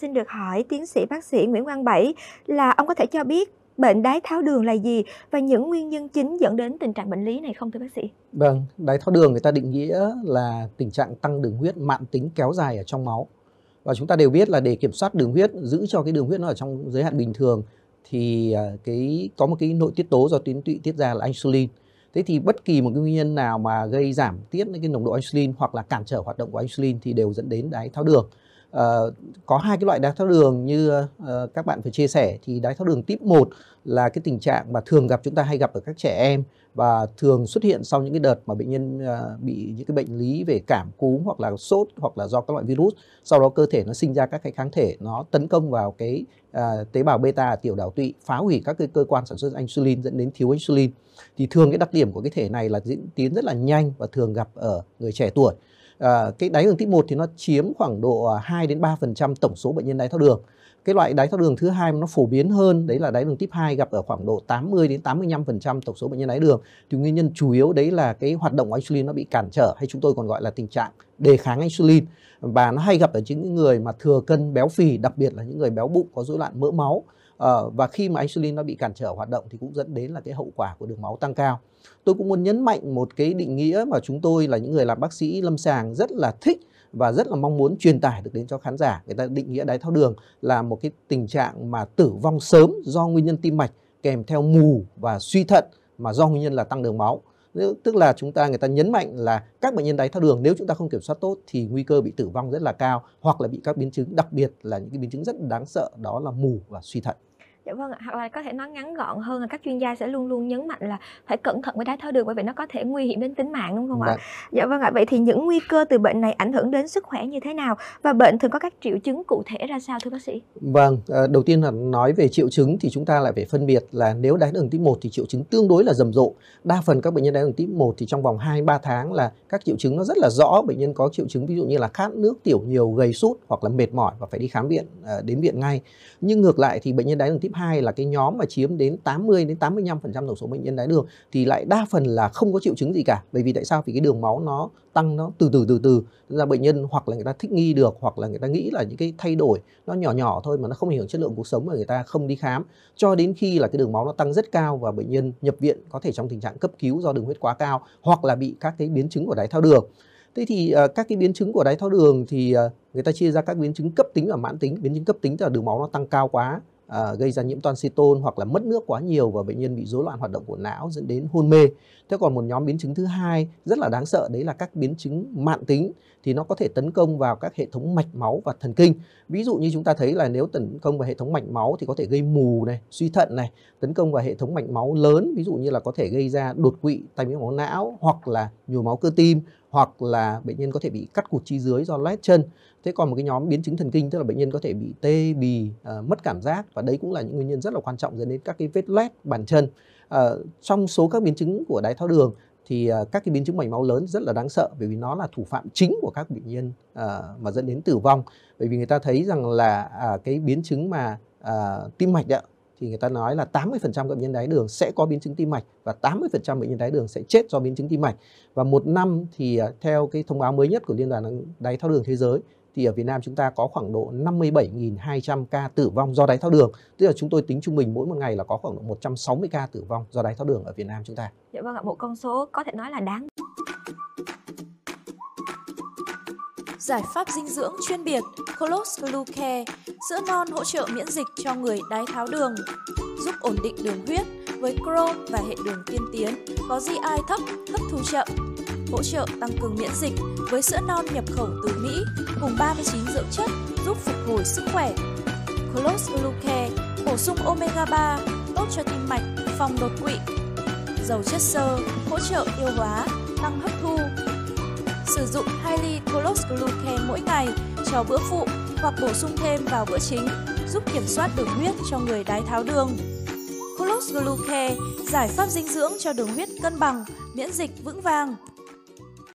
Xin được hỏi tiến sĩ bác sĩ Nguyễn Quang Bảy là ông có thể cho biết bệnh đái tháo đường là gì và những nguyên nhân chính dẫn đến tình trạng bệnh lý này không thưa bác sĩ? Vâng, đái tháo đường người ta định nghĩa là tình trạng tăng đường huyết mạn tính kéo dài ở trong máu. Và chúng ta đều biết là để kiểm soát đường huyết, giữ cho cái đường huyết nó ở trong giới hạn bình thường thì à, cái có một cái nội tiết tố do tuyến tụy tiết ra là insulin. Thế thì bất kỳ một cái nguyên nhân nào mà gây giảm tiết cái nồng độ insulin hoặc là cản trở hoạt động của insulin thì đều dẫn đến đái tháo đường. Ờ, có hai cái loại đái tháo đường như uh, các bạn phải chia sẻ thì đái tháo đường tiếp 1 là cái tình trạng mà thường gặp chúng ta hay gặp ở các trẻ em và thường xuất hiện sau những cái đợt mà bệnh nhân uh, bị những cái bệnh lý về cảm cúm hoặc là sốt hoặc là do các loại virus sau đó cơ thể nó sinh ra các cái kháng thể nó tấn công vào cái uh, tế bào beta tiểu đảo tụy phá hủy các cái cơ quan sản xuất insulin dẫn đến thiếu insulin thì thường cái đặc điểm của cái thể này là diễn tiến rất là nhanh và thường gặp ở người trẻ tuổi Ờ, cái đáy đường tiếp 1 thì nó chiếm khoảng độ 2 à, đến 3% tổng số bệnh nhân đái tháo đường. Cái loại đái tháo đường thứ hai mà nó phổ biến hơn đấy là đái đường tiếp 2 gặp ở khoảng độ 80 đến 85% tổng số bệnh nhân đái đường. Thì nguyên nhân chủ yếu đấy là cái hoạt động của insulin nó bị cản trở hay chúng tôi còn gọi là tình trạng đề kháng insulin và nó hay gặp ở những người mà thừa cân béo phì, đặc biệt là những người béo bụng có rối loạn mỡ máu Ờ, và khi mà insulin nó bị cản trở hoạt động thì cũng dẫn đến là cái hậu quả của đường máu tăng cao tôi cũng muốn nhấn mạnh một cái định nghĩa mà chúng tôi là những người làm bác sĩ lâm sàng rất là thích và rất là mong muốn truyền tải được đến cho khán giả người ta định nghĩa đái tháo đường là một cái tình trạng mà tử vong sớm do nguyên nhân tim mạch kèm theo mù và suy thận mà do nguyên nhân là tăng đường máu tức là chúng ta người ta nhấn mạnh là các bệnh nhân đáy thao đường nếu chúng ta không kiểm soát tốt thì nguy cơ bị tử vong rất là cao hoặc là bị các biến chứng đặc biệt là những cái biến chứng rất đáng sợ đó là mù và suy thận Dạ vâng ạ, hoặc là có thể nói ngắn gọn hơn là các chuyên gia sẽ luôn luôn nhấn mạnh là phải cẩn thận với đái tháo đường bởi vì nó có thể nguy hiểm đến tính mạng đúng không Đấy. ạ? Vâng. Dạ vâng ạ, vậy thì những nguy cơ từ bệnh này ảnh hưởng đến sức khỏe như thế nào và bệnh thường có các triệu chứng cụ thể ra sao thưa bác sĩ? Vâng, ờ, đầu tiên là nói về triệu chứng thì chúng ta lại phải phân biệt là nếu đái đường tiếp 1 thì triệu chứng tương đối là rầm rộ. Đa phần các bệnh nhân đái đường tiếp 1 thì trong vòng 2 3 tháng là các triệu chứng nó rất là rõ, bệnh nhân có triệu chứng ví dụ như là khát nước, tiểu nhiều, gầy sút hoặc là mệt mỏi và phải đi khám viện ờ, đến viện ngay. Nhưng ngược lại thì bệnh nhân đái đường tiếp 2 là cái nhóm mà chiếm đến 80 đến 85% tổng số bệnh nhân đái đường thì lại đa phần là không có triệu chứng gì cả. Bởi vì tại sao? Vì cái đường máu nó tăng nó từ từ từ từ Thế ra bệnh nhân hoặc là người ta thích nghi được hoặc là người ta nghĩ là những cái thay đổi nó nhỏ nhỏ thôi mà nó không ảnh hưởng chất lượng cuộc sống mà người ta không đi khám cho đến khi là cái đường máu nó tăng rất cao và bệnh nhân nhập viện có thể trong tình trạng cấp cứu do đường huyết quá cao hoặc là bị các cái biến chứng của đái tháo đường. Thế thì uh, các cái biến chứng của đái tháo đường thì uh, người ta chia ra các biến chứng cấp tính và mãn tính. Biến chứng cấp tính là đường máu nó tăng cao quá à, gây ra nhiễm toan citone hoặc là mất nước quá nhiều và bệnh nhân bị rối loạn hoạt động của não dẫn đến hôn mê. Thế còn một nhóm biến chứng thứ hai rất là đáng sợ đấy là các biến chứng mạng tính thì nó có thể tấn công vào các hệ thống mạch máu và thần kinh. Ví dụ như chúng ta thấy là nếu tấn công vào hệ thống mạch máu thì có thể gây mù này, suy thận này, tấn công vào hệ thống mạch máu lớn ví dụ như là có thể gây ra đột quỵ tai biến máu não hoặc là nhồi máu cơ tim hoặc là bệnh nhân có thể bị cắt cụt chi dưới do loét chân. Thế còn một cái nhóm biến chứng thần kinh tức là bệnh nhân có thể bị tê bì, à, mất cảm giác và đấy cũng là những nguyên nhân rất là quan trọng dẫn đến các cái vết loét bàn chân. À, trong số các biến chứng của đái tháo đường thì à, các cái biến chứng mạch máu lớn rất là đáng sợ bởi vì nó là thủ phạm chính của các bệnh nhân à, mà dẫn đến tử vong. Bởi vì người ta thấy rằng là à, cái biến chứng mà à, tim mạch đó, thì người ta nói là 80% bệnh nhân đái đường sẽ có biến chứng tim mạch và 80% bệnh nhân đái đường sẽ chết do biến chứng tim mạch. Và một năm thì à, theo cái thông báo mới nhất của Liên đoàn đái tháo đường thế giới thì ở Việt Nam chúng ta có khoảng độ 57.200 ca tử vong do đái tháo đường. Tức là chúng tôi tính trung bình mỗi một ngày là có khoảng độ 160 ca tử vong do đái tháo đường ở Việt Nam chúng ta. Dạ vâng ạ, một con số có thể nói là đáng giải pháp dinh dưỡng chuyên biệt Colos Blue Care, sữa non hỗ trợ miễn dịch cho người đái tháo đường, giúp ổn định đường huyết với Crohn và hệ đường tiên tiến, có GI thấp, hấp thu chậm, hỗ trợ tăng cường miễn dịch với sữa non nhập khẩu từ Mỹ cùng 39 dưỡng chất giúp phục hồi sức khỏe. Colos Blue Care bổ sung omega 3 tốt cho tim mạch, phòng đột quỵ, dầu chất xơ hỗ trợ tiêu hóa, tăng hấp thu, Sử dụng 2 ly Clorox Glucan mỗi ngày cho bữa phụ hoặc bổ sung thêm vào bữa chính, giúp kiểm soát đường huyết cho người đái tháo đường. Clorox Glucan, giải pháp dinh dưỡng cho đường huyết cân bằng, miễn dịch vững vàng.